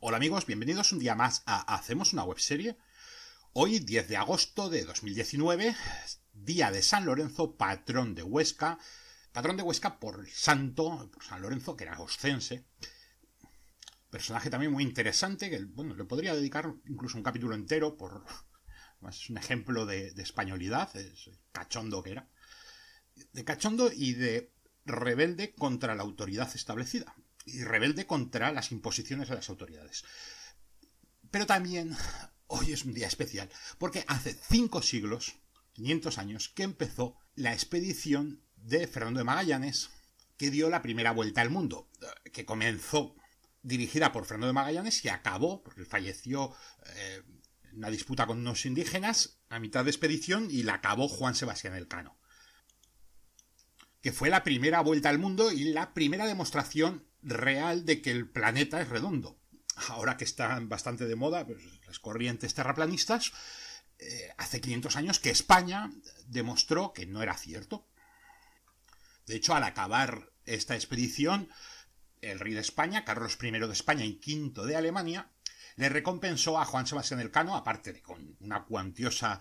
Hola amigos, bienvenidos un día más a Hacemos una webserie. Hoy 10 de agosto de 2019, día de San Lorenzo, patrón de Huesca. Patrón de Huesca por santo, por San Lorenzo, que era oscense. Personaje también muy interesante, que bueno, le podría dedicar incluso un capítulo entero por... Es un ejemplo de, de españolidad, es cachondo que era. De cachondo y de rebelde contra la autoridad establecida y rebelde contra las imposiciones de las autoridades. Pero también hoy es un día especial, porque hace cinco siglos, 500 años, que empezó la expedición de Fernando de Magallanes, que dio la primera vuelta al mundo, que comenzó dirigida por Fernando de Magallanes y acabó, porque falleció eh, en una disputa con unos indígenas a mitad de expedición y la acabó Juan Sebastián Elcano. Que fue la primera vuelta al mundo y la primera demostración real de que el planeta es redondo. Ahora que están bastante de moda pues, las corrientes terraplanistas, eh, hace 500 años que España demostró que no era cierto. De hecho, al acabar esta expedición, el rey de España, Carlos I de España y V de Alemania, le recompensó a Juan Sebastián Elcano, aparte de con una cuantiosa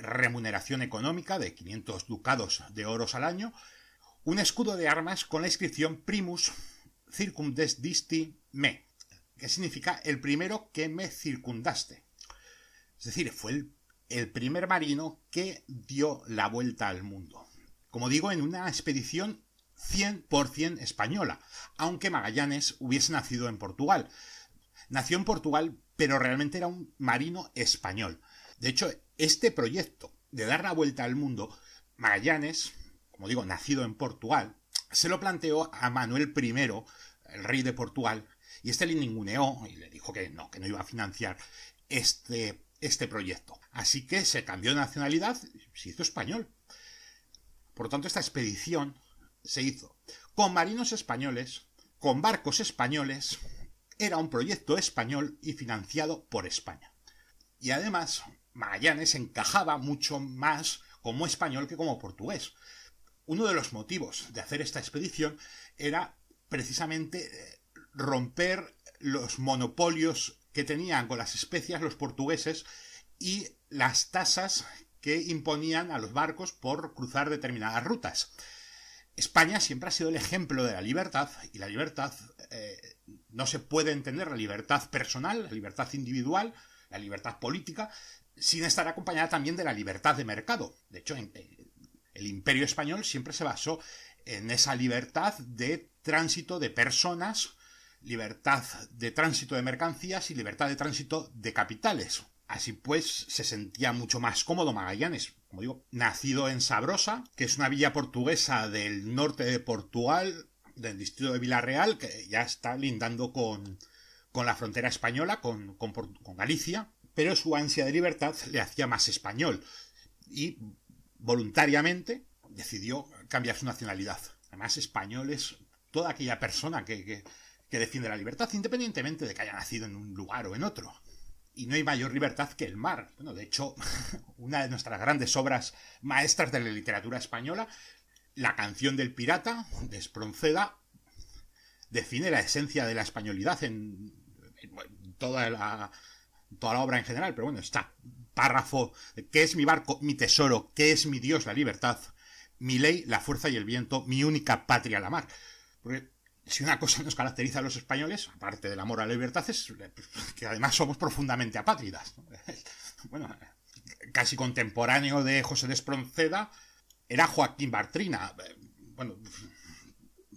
remuneración económica de 500 ducados de oros al año, un escudo de armas con la inscripción Primus circumdesdisti me, que significa el primero que me circundaste. Es decir, fue el, el primer marino que dio la vuelta al mundo. Como digo, en una expedición 100% española, aunque Magallanes hubiese nacido en Portugal. Nació en Portugal, pero realmente era un marino español. De hecho, este proyecto de dar la vuelta al mundo, Magallanes, como digo, nacido en Portugal, se lo planteó a Manuel I, el rey de Portugal, y este le ninguneó y le dijo que no, que no iba a financiar este, este proyecto. Así que se cambió de nacionalidad y se hizo español. Por lo tanto, esta expedición se hizo con marinos españoles, con barcos españoles, era un proyecto español y financiado por España. Y además, Magallanes encajaba mucho más como español que como portugués uno de los motivos de hacer esta expedición era precisamente eh, romper los monopolios que tenían con las especias los portugueses y las tasas que imponían a los barcos por cruzar determinadas rutas. España siempre ha sido el ejemplo de la libertad y la libertad eh, no se puede entender, la libertad personal, la libertad individual, la libertad política, sin estar acompañada también de la libertad de mercado. De hecho, en, el imperio español siempre se basó en esa libertad de tránsito de personas, libertad de tránsito de mercancías y libertad de tránsito de capitales. Así pues, se sentía mucho más cómodo Magallanes, como digo, nacido en Sabrosa, que es una villa portuguesa del norte de Portugal, del distrito de Villarreal, que ya está lindando con, la frontera española, con, con Galicia, pero su ansia de libertad le hacía más español. Y voluntariamente decidió cambiar su nacionalidad. Además, español es toda aquella persona que, defiende la libertad independientemente de que haya nacido en un lugar o en otro. Y no hay mayor libertad que el mar. Bueno, de hecho, una de nuestras grandes obras maestras de la literatura española, La canción del pirata, de Espronceda, define la esencia de la españolidad en, toda la, toda la obra en general, pero bueno, está párrafo, que es mi barco? Mi tesoro, que es mi Dios? La libertad, mi ley, la fuerza y el viento, mi única patria, la mar. Porque si una cosa nos caracteriza a los españoles, aparte del amor a la libertad, es pues, que además somos profundamente apátridas. Bueno, casi contemporáneo de José de Espronceda era Joaquín Bartrina. Bueno,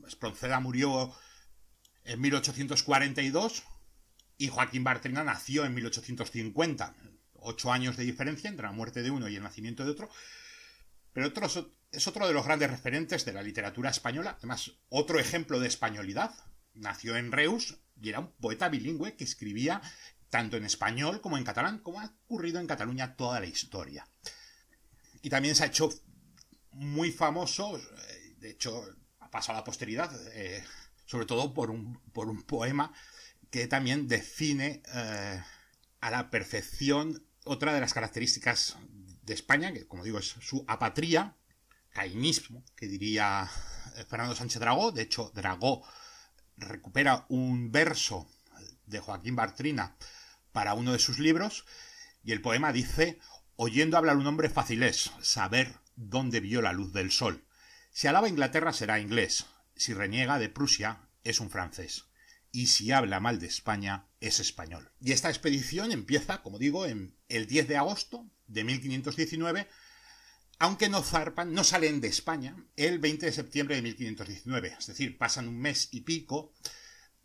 Espronceda pues, murió en 1842 y Joaquín Bartrina nació en 1850 ocho años de diferencia entre la muerte de uno y el nacimiento de otro, pero otro es otro de los grandes referentes de la literatura española, además otro ejemplo de españolidad, nació en Reus y era un poeta bilingüe que escribía tanto en español como en catalán, como ha ocurrido en Cataluña toda la historia. Y también se ha hecho muy famoso, eh, de hecho ha pasado a la posteridad, eh, sobre todo por un, poema que también define eh, a la perfección otra de las características de España, que como digo es su apatría, cainismo, que diría eh, Fernando Sánchez Dragó. De hecho, Dragó recupera un verso de Joaquín Bartrina para uno de sus libros y el poema dice, oyendo hablar un hombre fácil es saber dónde vio la luz del sol. Si alaba Inglaterra será inglés, si reniega de Prusia es un francés y si habla mal de España, es español. Y esta expedición empieza, como digo, en el 10 de agosto de 1519, aunque no zarpan, no salen de España el 20 de septiembre de 1519, es decir, pasan un mes y pico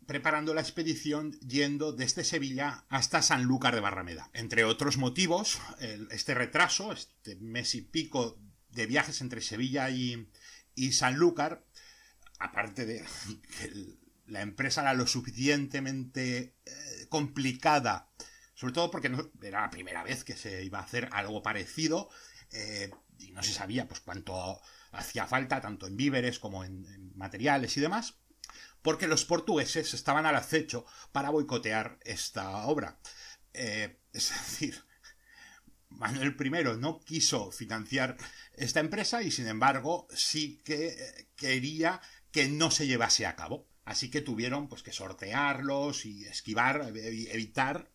preparando la expedición yendo desde Sevilla hasta Sanlúcar de Barrameda. Entre otros motivos, este retraso, este mes y pico de viajes entre Sevilla y, Sanlúcar, aparte de la empresa era lo suficientemente eh, complicada, sobre todo porque era la primera vez que se iba a hacer algo parecido eh, y no se sabía pues cuánto hacía falta, tanto en víveres como en, materiales y demás, porque los portugueses estaban al acecho para boicotear esta obra. Eh, es decir, Manuel I no quiso financiar esta empresa y sin embargo sí que quería que no se llevase a cabo. Así que tuvieron pues, que sortearlos y esquivar, eh, evitar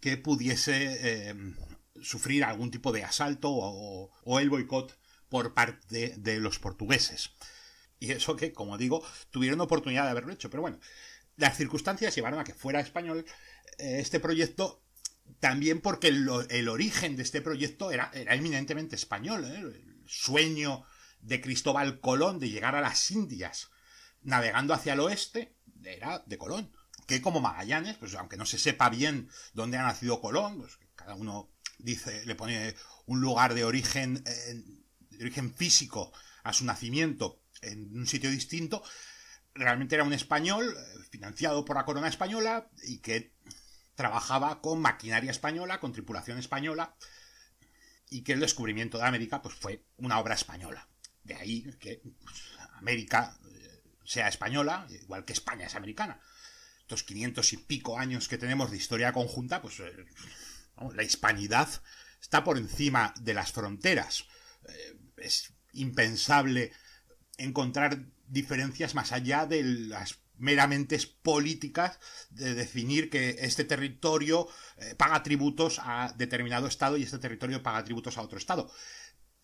que pudiese em, sufrir algún tipo de asalto o, el boicot por parte de, los portugueses. Y eso que, como digo, tuvieron oportunidad de haberlo hecho. Pero bueno, las circunstancias llevaron a que fuera español eh, este proyecto también porque el, origen de este proyecto era, eminentemente español. ¿eh? El sueño de Cristóbal Colón de llegar a las Indias navegando hacia el oeste, era de Colón. Que como Magallanes, pues aunque no se sepa bien dónde ha nacido Colón, pues cada uno dice, le pone un lugar de origen, eh, origen físico a su nacimiento en un sitio distinto, realmente era un español eh, financiado por la corona española y que trabajaba con maquinaria española, con tripulación española, y que el descubrimiento de América pues, fue una obra española. De ahí que pues, América sea española, igual que España es americana. Estos 500 y pico años que tenemos de historia conjunta, pues eh, la hispanidad está por encima de las fronteras. Eh, es impensable encontrar diferencias más allá de las meramente políticas de definir que este territorio eh, paga tributos a determinado estado y este territorio paga tributos a otro estado.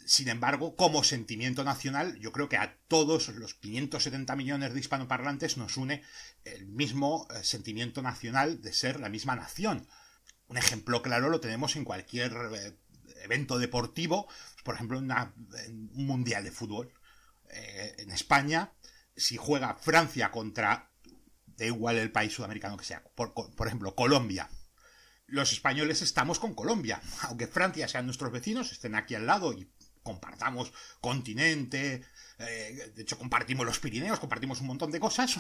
Sin embargo, como sentimiento nacional, yo creo que a todos los 570 millones de hispanoparlantes nos une el mismo eh, sentimiento nacional de ser la misma nación. Un ejemplo claro lo tenemos en cualquier eh, evento deportivo, por ejemplo, en un mundial de fútbol. Eh, en España, si juega Francia contra, da igual el país sudamericano que sea, por, por ejemplo, Colombia, los españoles estamos con Colombia. Aunque Francia sean nuestros vecinos, estén aquí al lado y compartamos continente, eh, de hecho compartimos los Pirineos, compartimos un montón de cosas,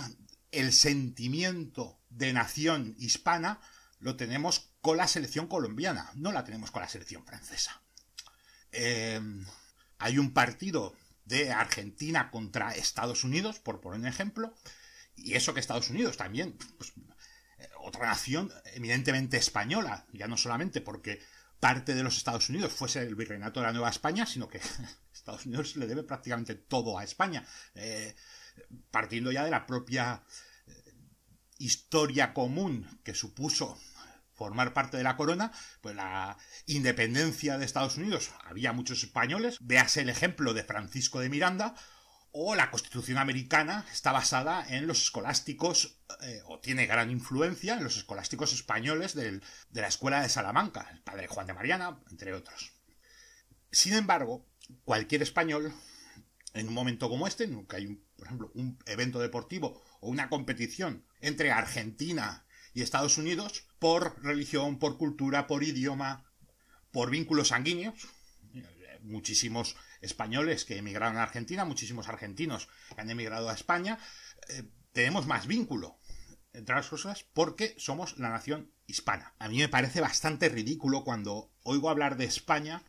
el sentimiento de nación hispana lo tenemos con la selección colombiana, no la tenemos con la selección francesa. Eh, hay un partido de Argentina contra Estados Unidos, por poner un ejemplo, y eso que Estados Unidos también, pues, eh, otra nación eminentemente española, ya no solamente porque parte de los Estados Unidos fuese el virreinato de la Nueva España, sino que Estados Unidos le debe prácticamente todo a España, eh, partiendo ya de la propia eh, historia común que supuso formar parte de la corona, pues la independencia de Estados Unidos había muchos españoles, véase el ejemplo de Francisco de Miranda, o la Constitución americana está basada en los escolásticos, eh, o tiene gran influencia en los escolásticos españoles de la Escuela de Salamanca, el padre Juan de Mariana, entre otros. Sin embargo, cualquier español, en un momento como este, en que hay, un, por ejemplo, un evento deportivo o una competición entre Argentina y Estados Unidos, por religión, por cultura, por idioma, por vínculos sanguíneos, eh, muchísimos españoles que emigraron a Argentina, muchísimos argentinos que han emigrado a España, eh, tenemos más vínculo, entre las cosas, porque somos la nación hispana. A mí me parece bastante ridículo cuando oigo hablar de España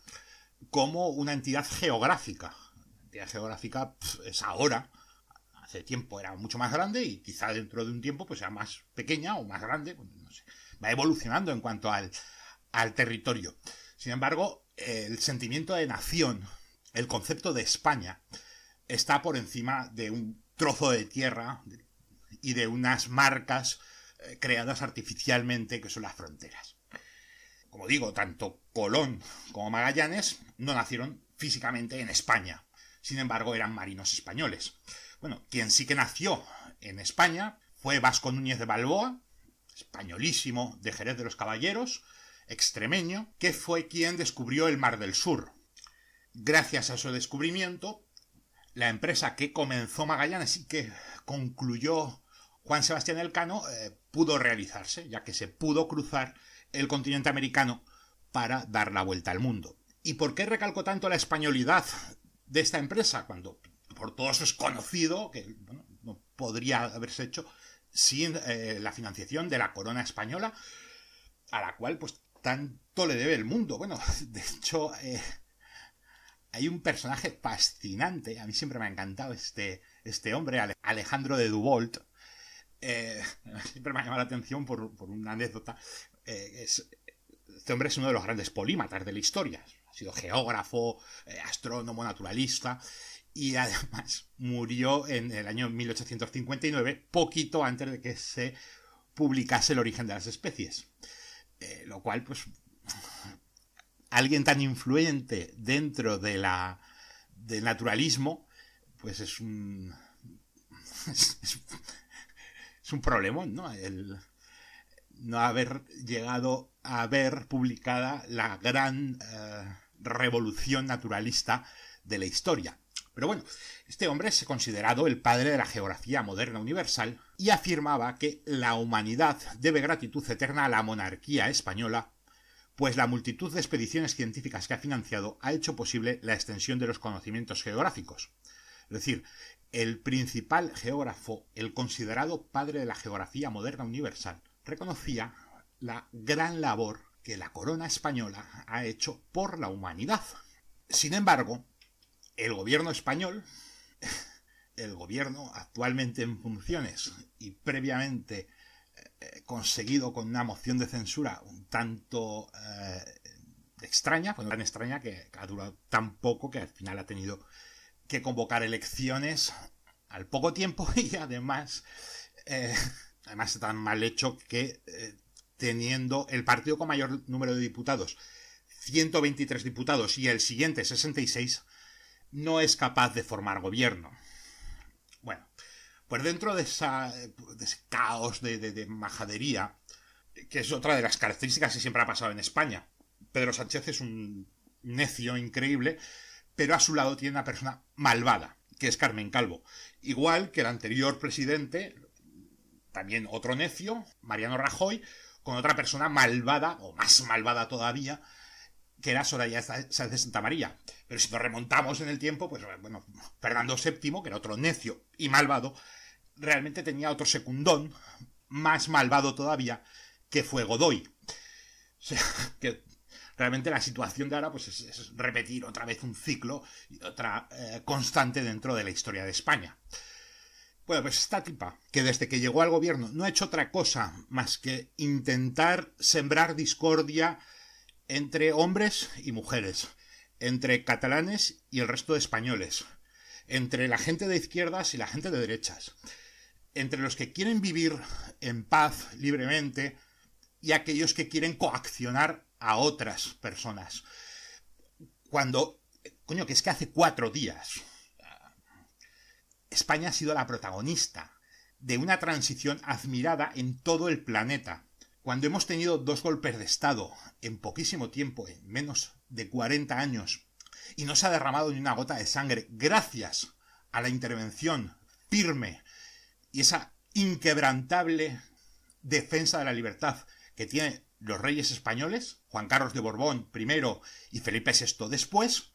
como una entidad geográfica. La entidad geográfica es ahora, hace tiempo era mucho más grande y quizá dentro de un tiempo pues sea más pequeña o más grande, pues, no va evolucionando en cuanto al, al territorio. Sin embargo, el sentimiento de nación el concepto de España está por encima de un trozo de tierra y de unas marcas eh, creadas artificialmente que son las fronteras. Como digo, tanto Colón como Magallanes no nacieron físicamente en España, sin embargo eran marinos españoles. Bueno, quien sí que nació en España fue Vasco Núñez de Balboa, españolísimo de Jerez de los Caballeros, extremeño, que fue quien descubrió el Mar del Sur, Gracias a su descubrimiento, la empresa que comenzó Magallanes y que concluyó Juan Sebastián Elcano eh, pudo realizarse, ya que se pudo cruzar el continente americano para dar la vuelta al mundo. ¿Y por qué recalco tanto la españolidad de esta empresa? Cuando por todo eso es conocido que no podría haberse hecho sin eh, la financiación de la corona española, a la cual pues tanto le debe el mundo. Bueno, de hecho, eh, hay un personaje fascinante, a mí siempre me ha encantado este, este hombre, Alejandro de Dubolt, eh, siempre me ha llamado la atención por, una anécdota, eh, este hombre es uno de los grandes polímatas de la historia, ha sido geógrafo, eh, astrónomo, naturalista, y además murió en el año 1859, poquito antes de que se publicase el origen de las especies. lo cual pues alguien tan influente dentro de la, del naturalismo, pues es un... Es, un problemón, ¿no? El, no haber llegado a ver publicada la gran eh, revolución naturalista de la historia. Pero bueno, este hombre es considerado el padre de la geografía moderna universal y afirmaba que la humanidad debe gratitud eterna a la monarquía española pues la multitud de expediciones científicas que ha financiado ha hecho posible la extensión de los conocimientos geográficos. Es decir, el principal geógrafo, el considerado padre de la geografía moderna universal, reconocía la gran labor que la corona española ha hecho por la humanidad. Sin embargo, el gobierno español, el gobierno actualmente en funciones y previamente eh, conseguido con una moción de censura un tanto eh, extraña, pues tan extraña que ha durado tan poco que al final ha tenido que convocar elecciones al poco tiempo y además, eh, además tan mal hecho que teniendo el partido con mayor número de diputados, 123 diputados y el siguiente 66, no es capaz de formar gobierno. Pues dentro de, ese caos de, majadería, que es otra de las características que siempre ha pasado en España, Pedro Sánchez es un necio increíble, pero a su lado tiene una persona malvada, que es Carmen Calvo. Igual que el anterior presidente, también otro necio, Mariano Rajoy, con otra persona malvada, o más malvada todavía, que era Soraya Sánchez de Santa María. Pero si nos remontamos en el tiempo, pues bueno, Fernando VII, que era otro necio y malvado, realmente tenía otro secundón, más malvado todavía, que fue Godoy. O sea, que realmente la situación de ahora pues es, repetir otra vez un ciclo y otra eh, constante dentro de la historia de España. Bueno, pues esta tipa, que desde que llegó al gobierno no ha hecho otra cosa más que intentar sembrar discordia entre hombres y mujeres, entre catalanes y el resto de españoles, entre la gente de izquierdas y la gente de derechas entre los que quieren vivir en paz libremente y aquellos que quieren coaccionar a otras personas. Cuando, coño, que es que hace cuatro días España ha sido la protagonista de una transición admirada en todo el planeta. Cuando hemos tenido dos golpes de Estado en poquísimo tiempo, en menos de 40 años, y no se ha derramado ni una gota de sangre gracias a la intervención firme y esa inquebrantable defensa de la libertad que tienen los reyes españoles, Juan Carlos de Borbón primero y Felipe VI después,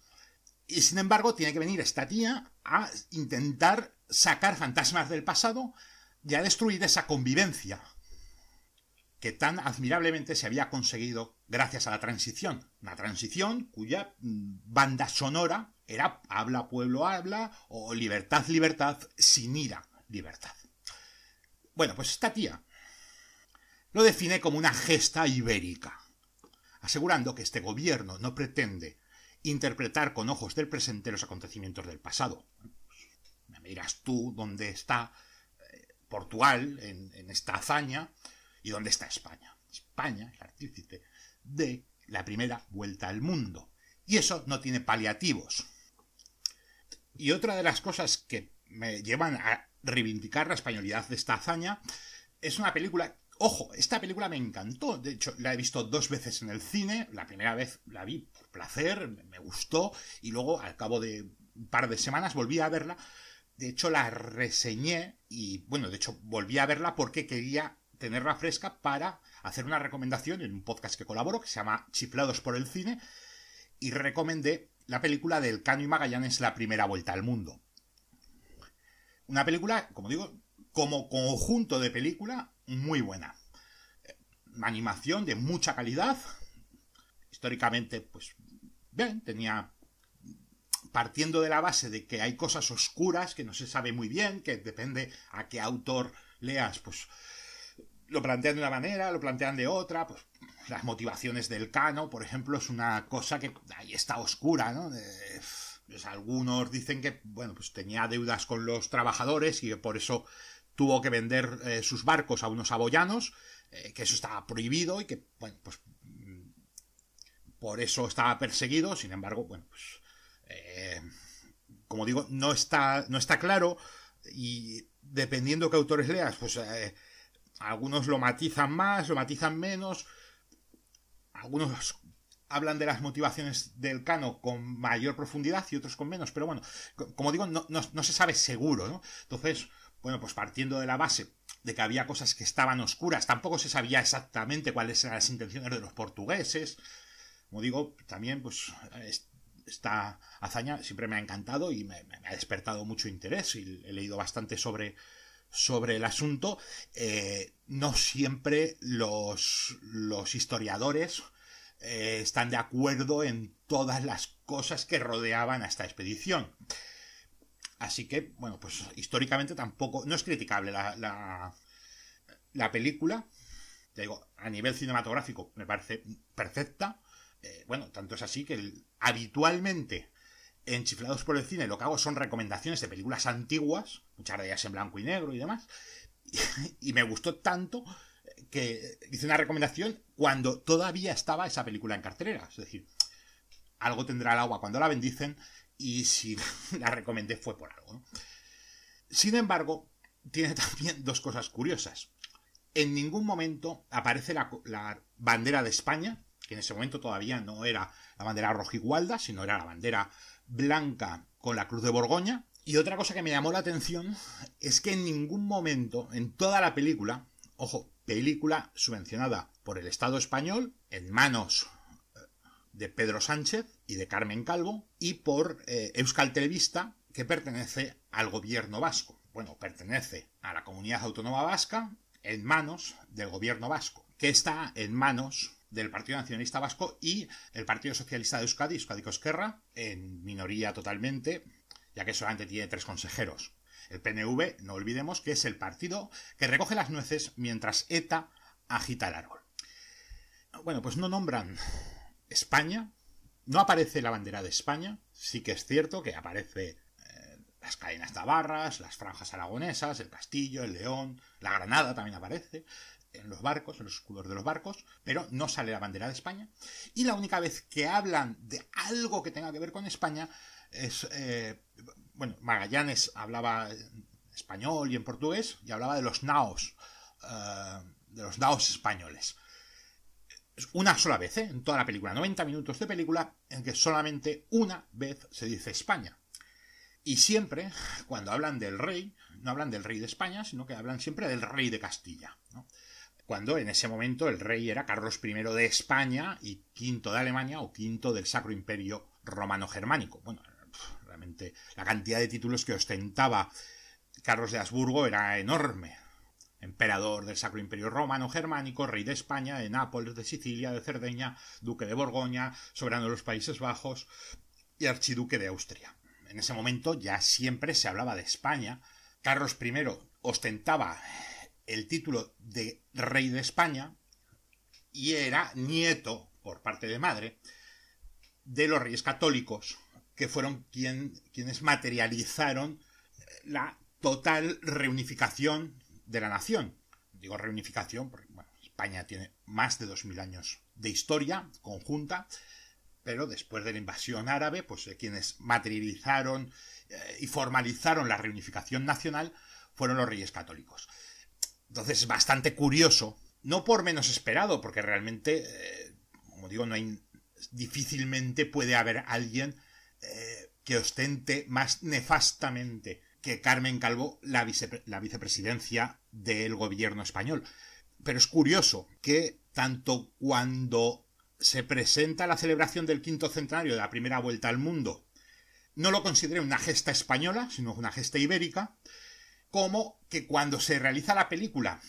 y sin embargo tiene que venir esta tía a intentar sacar fantasmas del pasado y a destruir esa convivencia que tan admirablemente se había conseguido gracias a la transición. Una transición cuya mm, banda sonora era habla pueblo habla o libertad libertad sin ira libertad. Bueno, pues esta tía lo define como una gesta ibérica, asegurando que este gobierno no pretende interpretar con ojos del presente los acontecimientos del pasado. Me tú dónde está eh, Portugal en, esta hazaña y dónde está España. España es artífice de la primera vuelta al mundo. Y eso no tiene paliativos. Y otra de las cosas que me llevan a reivindicar la españolidad de esta hazaña. Es una película Ojo, esta película me encantó. De hecho, la he visto dos veces en el cine. La primera vez la vi por placer, me gustó. Y luego, al cabo de un par de semanas, volví a verla. De hecho, la reseñé. Y bueno, de hecho, volví a verla porque quería tenerla fresca para hacer una recomendación en un podcast que colaboro, que se llama Chiflados por el Cine. Y recomendé la película del Cano y Magallanes, La Primera Vuelta al Mundo. Una película, como digo, como conjunto de película, muy buena. Eh, animación de mucha calidad. Históricamente, pues bien, tenía partiendo de la base de que hay cosas oscuras que no se sabe muy bien, que depende a qué autor leas, pues lo plantean de una manera, lo plantean de otra, pues las motivaciones del Cano, por ejemplo, es una cosa que ahí está oscura, ¿no? Pues algunos dicen que, bueno, pues tenía deudas con los trabajadores y que por eso tuvo que vender eh, sus barcos a unos aboyanos, eh, que eso estaba prohibido y que, pues mm, por eso estaba perseguido, sin embargo, bueno, pues, eh, como digo, no está, no está claro y dependiendo qué autores leas, pues algunos lo matizan más, lo matizan menos, algunos hablan de las motivaciones del Cano con mayor profundidad y otros con menos, pero bueno, como digo, no, se sabe seguro, ¿no? Entonces, bueno, pues partiendo de la base de que había cosas que estaban oscuras, tampoco se sabía exactamente cuáles eran las intenciones de los portugueses, como digo, también pues esta hazaña siempre me ha encantado y me, ha despertado mucho interés y he leído bastante sobre sobre el asunto, eh, no siempre los, los historiadores eh, están de acuerdo en todas las cosas que rodeaban a esta expedición. Así que, bueno, pues históricamente tampoco, no es criticable la, película. te digo, a nivel cinematográfico me parece perfecta. Eh, bueno, tanto es así que habitualmente en Chiflados por el Cine lo que hago son recomendaciones de películas antiguas, muchas de ellas en blanco y negro y demás. y me gustó tanto que eh, hice una recomendación cuando todavía estaba esa película en cartelera. Es decir, algo tendrá el agua cuando la bendicen y si la recomendé fue por algo. Sin embargo, tiene también dos cosas curiosas. En ningún momento aparece la, la, bandera de España, que en ese momento todavía no era la bandera rojigualda, sino era la bandera blanca con la cruz de Borgoña. Y otra cosa que me llamó la atención es que en ningún momento, en toda la película, ojo, película subvencionada por el Estado español en manos eh, de Pedro Sánchez y de Carmen Calvo y por eh, Euskal Televista que pertenece al gobierno vasco. Bueno, pertenece a la comunidad autónoma vasca en manos del gobierno vasco, que está en manos del Partido Nacionalista Vasco y el Partido Socialista de Euskadi, Euskadi Cosquerra, en minoría totalmente, ya que solamente tiene tres consejeros. El PNV, no olvidemos que es el partido que recoge las nueces mientras ETA agita el árbol. Bueno, pues no nombran España, no aparece la bandera de España, sí que es cierto que aparece eh, las cadenas navarras, las franjas aragonesas, el castillo, el león, la granada también aparece, en los barcos, en los escudos de los barcos, pero no sale la bandera de España. Y la única vez que hablan de algo que tenga que ver con España es eh, bueno, Magallanes hablaba español y en portugués y hablaba de los naos, eh, de los naos españoles. Una sola vez, ¿eh? en toda la película, 90 minutos de película en que solamente una vez se dice España. Y siempre, cuando hablan del rey, no hablan del rey de España, sino que hablan siempre del rey de Castilla. Cuando en ese momento el rey era Carlos I de España y V de Alemania o quinto del Sacro Imperio Romano-Germánico. Bueno, la cantidad de títulos que ostentaba Carlos de Habsburgo era enorme. Emperador del Sacro Imperio Romano Germánico, rey de España, de Nápoles, de Sicilia, de Cerdeña, duque de Borgoña, soberano de los Países Bajos y archiduque de Austria. En ese momento ya siempre se hablaba de España. Carlos I ostentaba el título de rey de España y era nieto, por parte de madre, de los reyes católicos que fueron quienes materializaron eh, la total reunificación de la nación. Digo reunificación porque España tiene más de 2.000 años de historia conjunta, pero después de la invasión árabe, pues eh, quienes materializaron eh, y formalizaron la reunificación nacional fueron los reyes católicos. Entonces es bastante curioso, no por menos esperado, porque realmente, como digo, no hay, difícilmente puede haber alguien eh, que ostente más nefastamente que Carmen Calvo la, la vicepresidencia del gobierno español. Pero es curioso que tanto cuando se presenta la celebración del quinto centenario de la primera vuelta al mundo, no lo considere una gesta española, sino una gesta ibérica, como que cuando se realiza la película,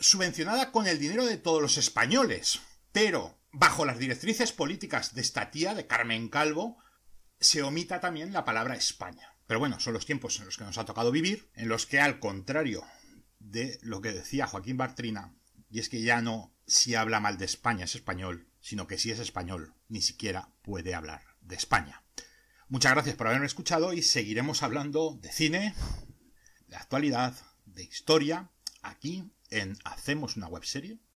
subvencionada con el dinero de todos los españoles, pero bajo las directrices políticas de esta tía, de Carmen Calvo, se omita también la palabra España. Pero bueno, son los tiempos en los que nos ha tocado vivir, en los que al contrario de lo que decía Joaquín Bartrina, y es que ya no si habla mal de España es español, sino que si es español ni siquiera puede hablar de España. Muchas gracias por haberme escuchado y seguiremos hablando de cine, de actualidad, de historia, aquí en Hacemos una webserie